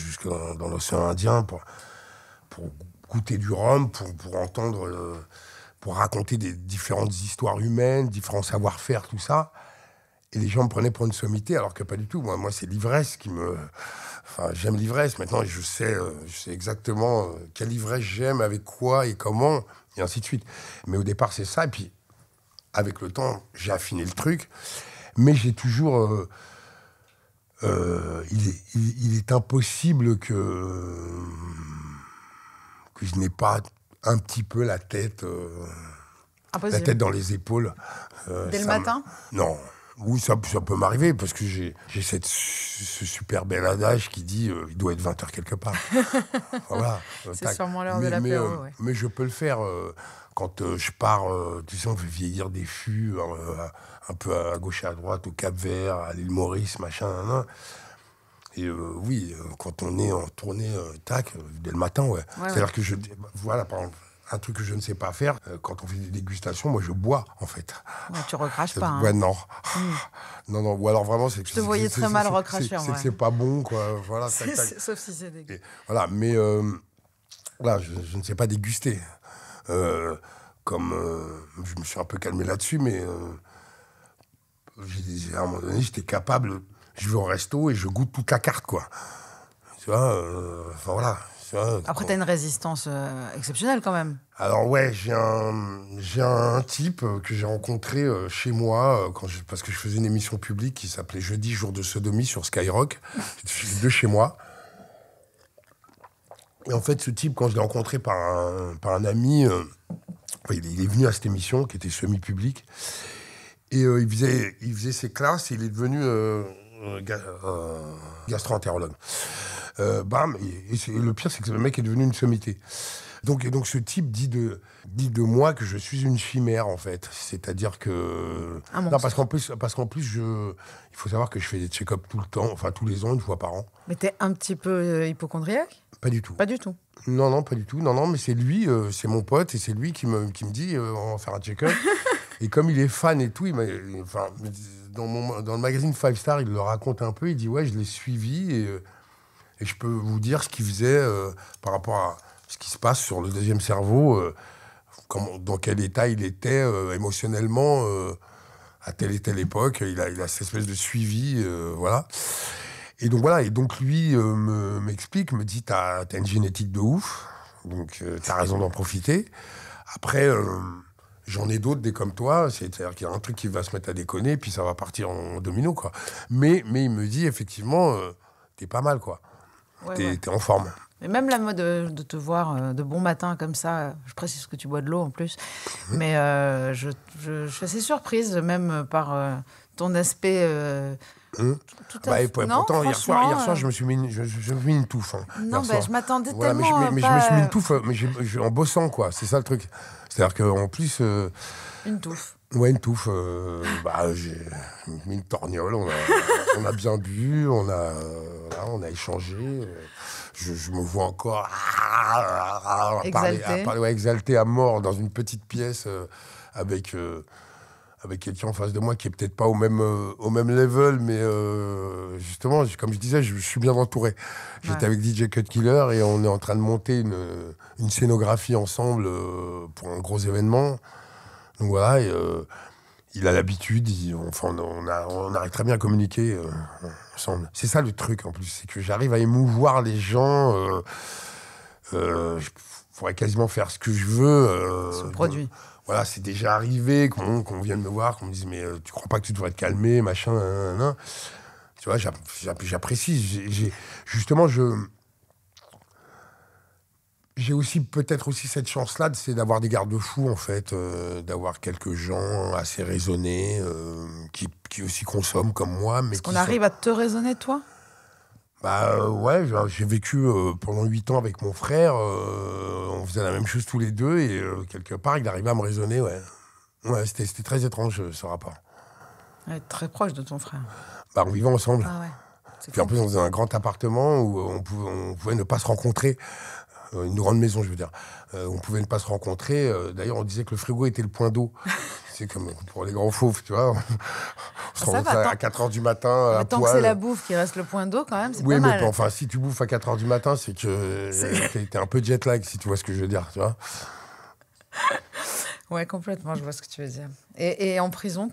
dans, l'océan Indien pour, goûter du rhum, pour, pour raconter des différentes histoires humaines, différents savoir-faire, tout ça. Et les gens me prenaient pour une sommité, alors que pas du tout. Moi, moi c'est l'ivresse qui me. Enfin, j'aime l'ivresse. Maintenant, je sais, euh, je sais exactement euh, quelle ivresse j'aime, avec quoi et comment, et ainsi de suite. Mais au départ, c'est ça. Et puis, avec le temps, j'ai affiné le truc. Mais j'ai toujours. Euh, il, est, impossible que, que je n'ai pas un petit peu la tête, la tête dans les épaules. Dès le matin Non, oui, ça, peut m'arriver parce que j'ai ce super bel adage qui dit euh, il doit être 20h quelque part. voilà. Euh, C'est sûrement l'heure de la Mais, euh, mais je peux le faire quand je pars, tu sais, on fait vieillir des fûts un peu à gauche et à droite, au Cap Vert, à l'île Maurice, machin. Nan, Et oui, quand on est en tournée, tac, dès le matin, ouais. C'est-à-dire que je. Voilà, par exemple, un truc que je ne sais pas faire. Euh, quand on fait des dégustations, moi je bois en fait. tu recraches pas. Hein. non. Mm. Non, non. Ou alors vraiment, c'est que. Je te voyais très mal recracher. C'est que c'est pas bon, quoi. Voilà. Sauf si c'est dégueu. Voilà, mais euh, je, ne sais pas déguster. Euh, comme je me suis un peu calmé là-dessus, mais à un moment donné, j'étais capable. Je vais au resto et je goûte toute la carte, quoi. Tu vois. Enfin voilà. Après, tu as une résistance euh, exceptionnelle quand même. Alors ouais, j'ai un, j'ai un type euh, que j'ai rencontré euh, chez moi, quand parce que je faisais une émission publique qui s'appelait Jeudi, jour de sodomie sur Skyrock, de chez moi. Et en fait, ce type, quand je l'ai rencontré par un, par un ami, il, est venu à cette émission qui était semi-publique, et il, faisait, il faisait ses classes, et il est devenu gastro-entérologue. Euh, et, le pire, c'est que le mec est devenu une sommité. Donc, donc ce type dit de, dit de moi que je suis une chimère, en fait. C'est-à-dire que. Ah, non, parce qu'en plus, parce qu'en plus je, il faut savoir que je fais des check up tout le temps, enfin tous les ans, une fois par an. Mais t'es un petit peu euh, hypochondriaque Pas du tout. Pas du tout. Non, non, pas du tout. Non, non, mais c'est lui, euh, c'est mon pote, et c'est lui qui me, qui me dit on va faire un check-up. et comme il est fan et tout, il enfin, dans, mon, dans le magazine Five Star, il le raconte un peu. Il dit Ouais, je l'ai suivi. Et, et je peux vous dire ce qu'il faisait euh, par rapport à ce qui se passe sur le deuxième cerveau, euh, dans quel état il était euh, émotionnellement à telle et telle époque. Il a, a cette espèce de suivi, voilà. Et donc voilà, et donc lui m'explique, me, dit, t'as une génétique de ouf, donc t'as raison d'en profiter. Après, j'en ai d'autres, des comme toi, c'est-à-dire qu'il y a un truc qui va se mettre à déconner, puis ça va partir en domino, quoi. Mais, mais il me dit, effectivement, t'es pas mal, quoi t'es en forme. Et même la mode euh, de, te voir euh, de bon matin comme ça, euh, je précise que tu bois de l'eau en plus, mais je, suis assez surprise même par ton aspect. Hein tout à bah, fait... pourtant, hier soir, hier soir je, me suis mis une, je, une touffe. non, bah, je m'attendais tellement. Mais, je, me suis mis une touffe mais en bossant, quoi. C'est ça le truc. C'est-à-dire qu'en plus. Une touffe. Ouais, une touffe. Euh, bah, j'ai mis une torgnole, on a, bien bu, on a, on a échangé. Je, me vois encore ah, ah, ah, parler, exalté à mort dans une petite pièce euh, avec, euh, avec quelqu'un en face de moi qui est peut-être pas au même, au même level, mais justement, comme je disais, je, suis bien entouré. J'étais avec DJ Cut Killer et on est en train de monter une, une scénographie ensemble pour un gros événement. Donc voilà, euh, il a l'habitude, on, on, arrive très bien à communiquer euh, ensemble. C'est ça le truc en plus, c'est que j'arrive à émouvoir les gens. Euh, je pourrais quasiment faire ce que je veux. Ce produit. Voilà, c'est déjà arrivé qu'on vient vienne me voir, qu'on me dise mais tu crois pas que tu devrais te calmer, machin, nan, Tu vois, j'apprécie. Justement, je j'ai aussi peut-être aussi cette chance-là, c'est d'avoir des garde-fous en fait, euh, d'avoir quelques gens assez raisonnés euh, qui, qui, aussi consomment comme moi. Mais Est-ce qu'on arrive à te raisonner toi Bah euh, ouais, j'ai vécu pendant huit ans avec mon frère, on faisait la même chose tous les deux et quelque part il arrivait à me raisonner, ouais. Ouais, c'était, très étrange ce rapport. Être très proche de ton frère. Bah on vivait ensemble. Ah ouais. Puis en plus on faisait un grand appartement où on pouvait, on pouvait ne pas se rencontrer. Euh, une grande maison, je veux dire. Euh, on pouvait ne pas se rencontrer. Euh, d'ailleurs, on disait que le frigo était le point d'eau. c'est comme pour les grands fauves, tu vois. On se rencontre à 4 h du matin. tant que c'est la bouffe qui reste le point d'eau, quand même, oui, mais enfin, si tu bouffes à 4 h du matin, c'est que t'es un peu jet lag, si tu vois ce que je veux dire, tu vois. Ouais, complètement, je vois ce que tu veux dire. Et, en prison,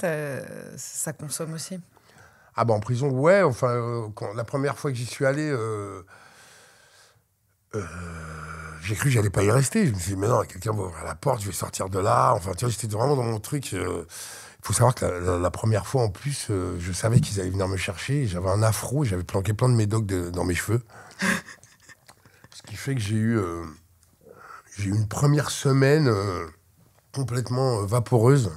ça consomme aussi Ah, ben, en prison, ouais. Enfin, quand, la première fois que j'y suis allé. Euh, j'ai cru que j'allais pas y rester. Je me suis dit, mais non, quelqu'un va ouvrir la porte, je vais sortir de là. Enfin, tu vois, j'étais vraiment dans mon truc. Euh. Il faut savoir que la, première fois, en plus, euh, je savais qu'ils allaient venir me chercher. J'avais un afro, j'avais planqué plein de médocs dans mes cheveux. Ce qui fait que j'ai eu, j'ai eu une première semaine complètement vaporeuse.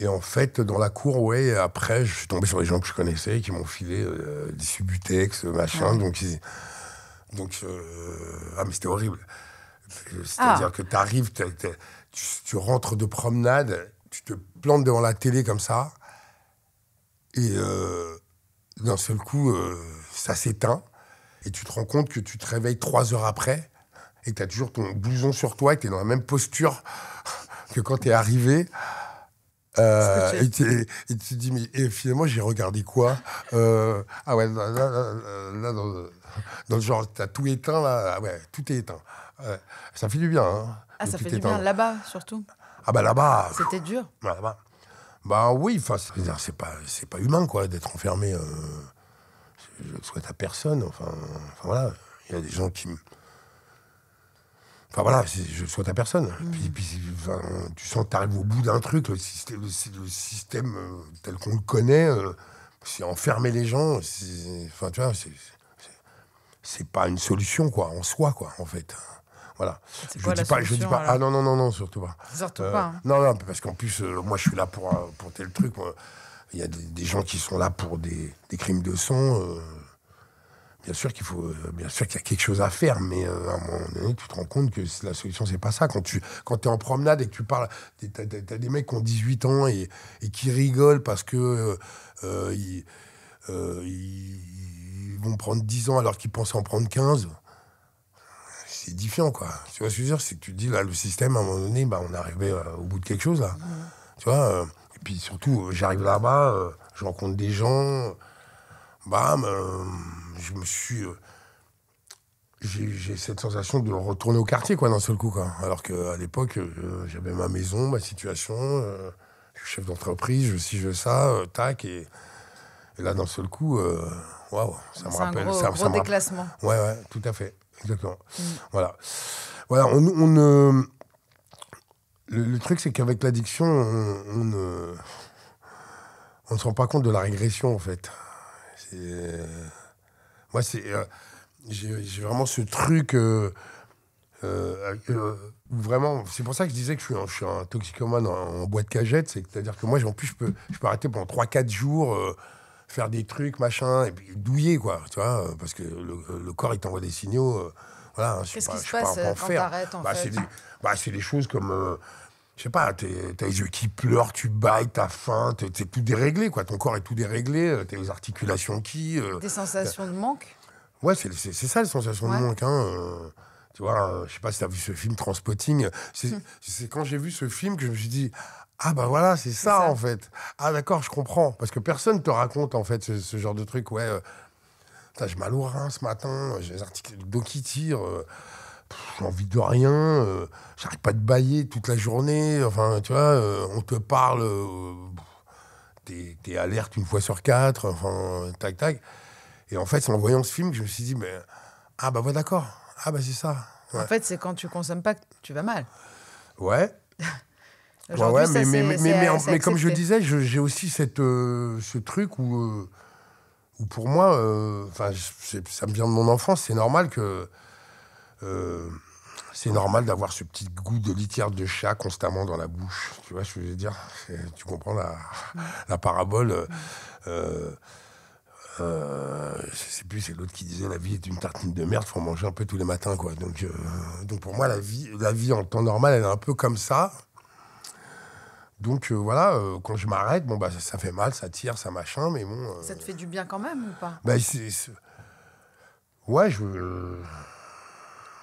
Et en fait, dans la cour, ouais, après, je suis tombé sur des gens que je connaissais qui m'ont filé des subutex, machin. Donc, ils, donc, euh, ah, mais c'était horrible. C'est-à-dire ah. que tu arrives, tu, rentres de promenade, tu te plantes devant la télé comme ça, et euh, d'un seul coup, euh, ça s'éteint, et tu te rends compte que tu te réveilles trois heures après, et que tu as toujours ton blouson sur toi, et tu es dans la même posture que quand tu es arrivé. Euh, et, tu, te dis, mais et finalement, j'ai regardé quoi euh, Ah ouais, là, là, dans, dans, le genre, t'as tout éteint, là, ah ouais, tout est éteint. Euh, ça fait du bien. Hein, ah, ça fait du bien, là-bas, surtout. Ah bah là-bas. C'était dur. Bah, là-bas. Bah oui, c'est pas, c'est pas humain, quoi, d'être enfermé. Euh, je le souhaite à personne, enfin, enfin voilà. Il y a des gens qui Enfin voilà, je souhaite ta personne. Puis, tu sens que tu arrives au bout d'un truc, le système, euh, tel qu'on le connaît, euh, c'est enfermer les gens. Enfin, tu vois, c'est pas une solution, quoi, en soi, quoi, en fait. Voilà. Je dis, pas, je dis pas, ah non, non, non, non, surtout pas. Surtout euh, pas. Hein. Non, non, parce qu'en plus, moi, je suis là pour, tel truc. Il y a des, gens qui sont là pour des, des crimes de sang. Bien sûr qu'il faut, euh, bien sûr qu'il y a quelque chose à faire, mais euh, à un moment donné, tu te rends compte que la solution c'est pas ça. Quand tu, quand es en promenade et que tu parles, tu as, des mecs qui ont 18 ans et, qui rigolent parce que euh, ils, vont prendre 10 ans alors qu'ils pensent en prendre 15. C'est édifiant, quoi. Tu vois ce que je veux dire C'est que tu te dis là, le système à un moment donné, bah, on est arrivé au bout de quelque chose là. Mmh. Tu vois Et puis surtout, j'arrive là-bas, je rencontre des gens bam, euh, je me suis. Euh, j'ai cette sensation de retourner au quartier, quoi, d'un seul coup, quoi. Alors qu'à l'époque, euh, j'avais ma maison, ma situation, je suis chef d'entreprise, je suis je ça, tac, et, là, d'un seul coup, waouh, ça me rappelle. Un gros, déclassement. Ouais, ouais, tout à fait, exactement. Mm. Voilà. Voilà, on. le, truc, c'est qu'avec l'addiction, on, on, on, ne se rend pas compte de la régression, en fait. Euh, moi, c'est, euh, j'ai vraiment ce truc. Euh, vraiment, c'est pour ça que je disais que je suis un, toxicomane en, boîte de cagette. C'est-à-dire que moi, en plus, je peux, je peux arrêter pendant 3-4 jours faire des trucs, machin, et puis douiller, quoi, tu vois, parce que le, corps, il t'envoie des signaux. voilà, hein, Qu'est-ce qui se passe quand t'arrêtes, en bah, bah, C'est des, choses comme je sais pas, t'as les yeux qui pleurent, tu bailles, t'as faim, t'es es tout déréglé, quoi. Ton corps est tout déréglé, euh, t'as les articulations qui. Euh, des sensations de manque Ouais, c'est ça, les sensations de manque. Hein, euh, tu vois, je sais pas si t'as vu ce film Transpotting. Hmm. C'est quand j'ai vu ce film que je me suis dit. Ah bah voilà, c'est ça, en fait. Ah d'accord, je comprends. Parce que personne te raconte en fait ce, genre de truc. Ouais, euh, j'ai mal au rein ce matin, j'ai les articles dos qui tire j'ai envie de rien, euh, j'arrive j'arrête pas de bailler toute la journée, enfin, tu vois, euh, on te parle, euh, t'es, alerte une fois sur quatre, enfin, tac, tac. Et en fait, c'est en voyant ce film que je me suis dit, mais, ben, ah bah ouais, d'accord, ah bah c'est ça. En fait, c'est quand tu consommes pas que tu vas mal. Ouais. ouais, mais, mais, mais, comme je disais, j'ai aussi cette, ce truc où, où pour moi, enfin, ça me vient de mon enfance, c'est normal que euh, c'est normal d'avoir ce petit goût de litière de chat constamment dans la bouche. Tu vois je veux dire Tu comprends la, la parabole euh, euh, Je sais plus, c'est l'autre qui disait la vie est une tartine de merde, faut manger un peu tous les matins. quoi. Donc, euh, donc pour moi, la vie, la vie en temps normal, elle est un peu comme ça. Donc euh, voilà, quand je m'arrête, bon bah ça, fait mal, ça tire, ça machin, mais bon. ça te fait du bien quand même ou pas bah, c Ouais, je.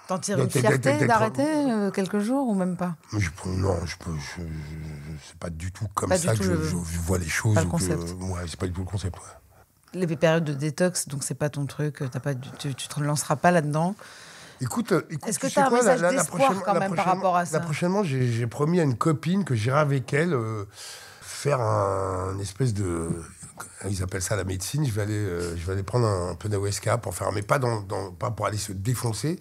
T'en tires une fierté d'arrêter euh, quelques jours ou même pas Non, je peux. Je, c'est pas du tout comme ça que je, vois les choses. Pas c'est pas du tout le concept. Les périodes de détox, donc c'est pas ton truc. Euh, pas, tu, te lanceras pas là-dedans. Euh, écoute, est-ce que tu as un message d'espoir quand même par rapport à ça Prochainement, j'ai promis à une copine que j'irai avec elle faire un, espèce de ils appellent ça la médecine. Je vais aller, je vais aller prendre un, peu d'AoSK, pour faire, mais pas, dans, dans, pas pour aller se défoncer,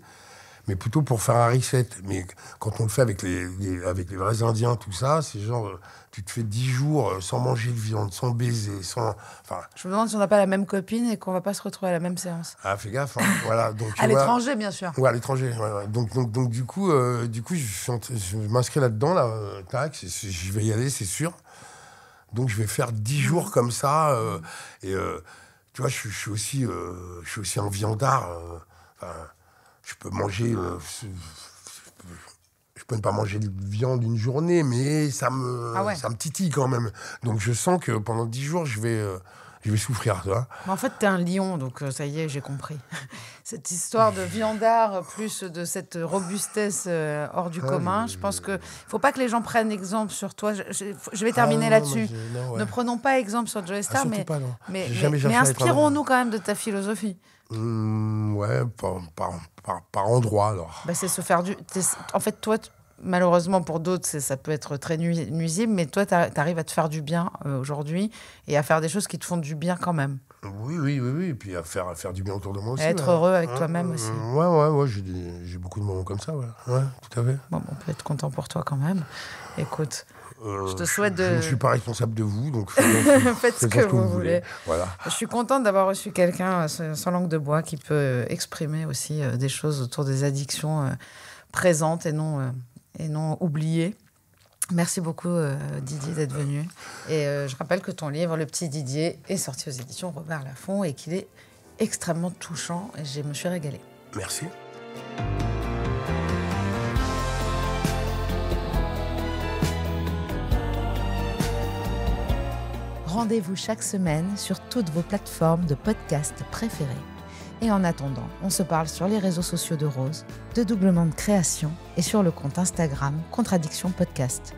mais plutôt pour faire un reset. Mais quand on le fait avec les, avec les vrais Indiens, tout ça, c'est genre, euh, tu te fais 10 jours euh, sans manger de viande, sans baiser, sans. Enfin, je me demande si on n'a pas la même copine et qu'on va pas se retrouver à la même séance. Ah, fais gaffe. Hein. voilà. Donc, à l'étranger, bien sûr. Ouais, à l'étranger. Donc, donc, donc, du coup, euh, du coup, je, m'inscris là-dedans, là, tac, je vais y aller, c'est sûr. Donc, je vais faire 10 mhm. jours comme ça. et tu vois, je, suis aussi, je suis aussi un viandard. Enfin, je peux manger. Euh, je peux ne pas manger de viande une journée, mais ça me, ah ça me titille quand même. Donc je sens que pendant dix jours, je vais, euh, je vais souffrir. Toi. en fait, tu es un lion, donc euh, ça y est, j'ai compris. cette histoire de viandard, euh, plus de cette robustesse euh, hors du ah, commun, je, pense que faut pas que les gens prennent exemple sur toi. Je, vais ah terminer là-dessus. Ne prenons pas exemple sur Joe ah, Star, mais, inspirons-nous quand même de ta philosophie. Hmm, ouais, par, endroit alors. Bah, c'est se faire du. En fait, toi, malheureusement pour d'autres, ça peut être très nuisible, mais toi, tu arrives à te faire du bien euh, aujourd'hui et à faire des choses qui te font du bien quand même. Oui, oui, oui, oui. Et puis à faire, à faire du bien autour de moi aussi. À être heureux avec toi-même aussi. Oui, oui, ouais. J'ai beaucoup de moments comme ça, ouais. ouais. tout à fait. on peut être content pour toi quand même. Écoute. Euh, je te souhaite de. Je ne suis pas responsable de vous, donc faites ce que, vous, voulez. voulez. Voilà. Je suis contente d'avoir reçu quelqu'un euh, sans langue de bois qui peut exprimer aussi des choses autour des addictions présentes et non et non oublié. Merci beaucoup euh, Didier d'être venu. Et euh, je rappelle que ton livre, Le Petit Didier, est sorti aux éditions Robert Laffont et qu'il est extrêmement touchant. Et je me suis régalée. Merci. Rendez-vous chaque semaine sur toutes vos plateformes de podcasts préférées. Et en attendant, on se parle sur les réseaux sociaux de Rose, de Doublement de Création et sur le compte Instagram Contradiction Podcast.